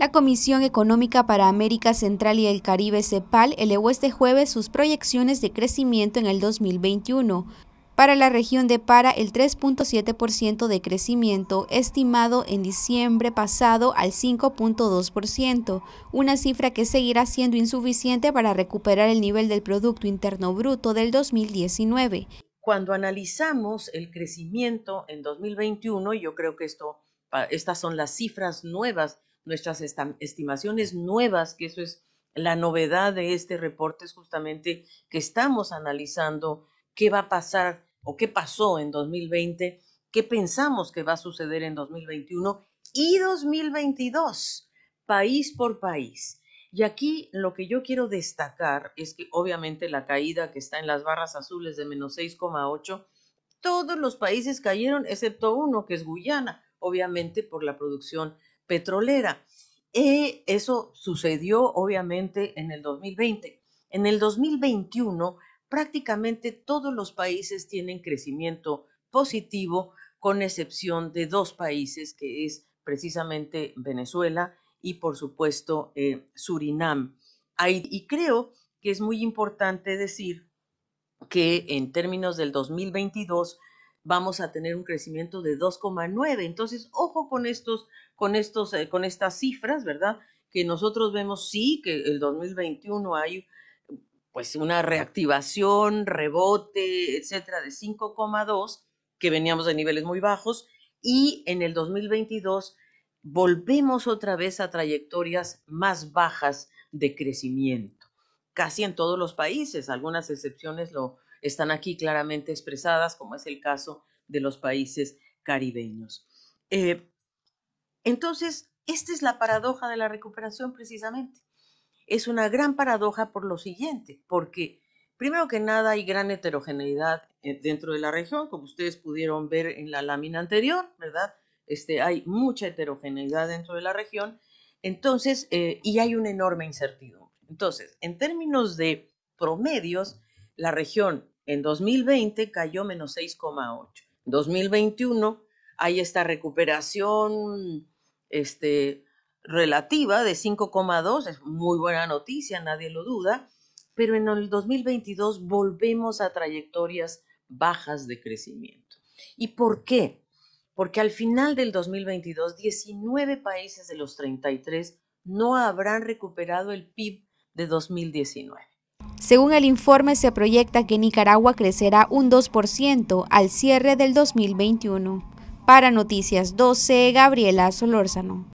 La Comisión Económica para América Central y el Caribe, CEPAL, elevó este jueves sus proyecciones de crecimiento en el 2021. Para la región de Para, el 3.7% de crecimiento, estimado en diciembre pasado al 5.2%, una cifra que seguirá siendo insuficiente para recuperar el nivel del Producto Interno Bruto del 2019. Cuando analizamos el crecimiento en 2021, yo creo que esto, estas son las cifras nuevas nuestras estimaciones nuevas, que eso es la novedad de este reporte, es justamente que estamos analizando qué va a pasar o qué pasó en 2020, qué pensamos que va a suceder en 2021 y 2022, país por país. Y aquí lo que yo quiero destacar es que obviamente la caída que está en las barras azules de menos 6,8, todos los países cayeron excepto uno, que es Guyana, obviamente por la producción petrolera. Y eh, eso sucedió obviamente en el 2020. En el 2021 prácticamente todos los países tienen crecimiento positivo, con excepción de dos países, que es precisamente Venezuela y por supuesto eh, Surinam. y creo que es muy importante decir que en términos del 2022 vamos a tener un crecimiento de 2,9. Entonces, ojo con estos, con eh, con estas cifras, ¿verdad? Que nosotros vemos sí que el 2021 hay pues una reactivación, rebote, etcétera, de 5,2 que veníamos de niveles muy bajos y en el 2022 volvemos otra vez a trayectorias más bajas de crecimiento, casi en todos los países, algunas excepciones lo, están aquí claramente expresadas, como es el caso de los países caribeños. Eh, entonces, esta es la paradoja de la recuperación precisamente. Es una gran paradoja por lo siguiente, porque primero que nada hay gran heterogeneidad eh, dentro de la región, como ustedes pudieron ver en la lámina anterior, ¿verdad? Este, hay mucha heterogeneidad dentro de la región, entonces, eh, y hay una enorme incertidumbre. Entonces, en términos de promedios, la región en 2020 cayó menos 6,8. 2021 hay esta recuperación este, relativa de 5,2, es muy buena noticia, nadie lo duda, pero en el 2022 volvemos a trayectorias bajas de crecimiento. ¿Y por qué? Porque al final del 2022, 19 países de los 33 no habrán recuperado el PIB de 2019. Según el informe, se proyecta que Nicaragua crecerá un 2% al cierre del 2021. Para Noticias 12, Gabriela Solórzano.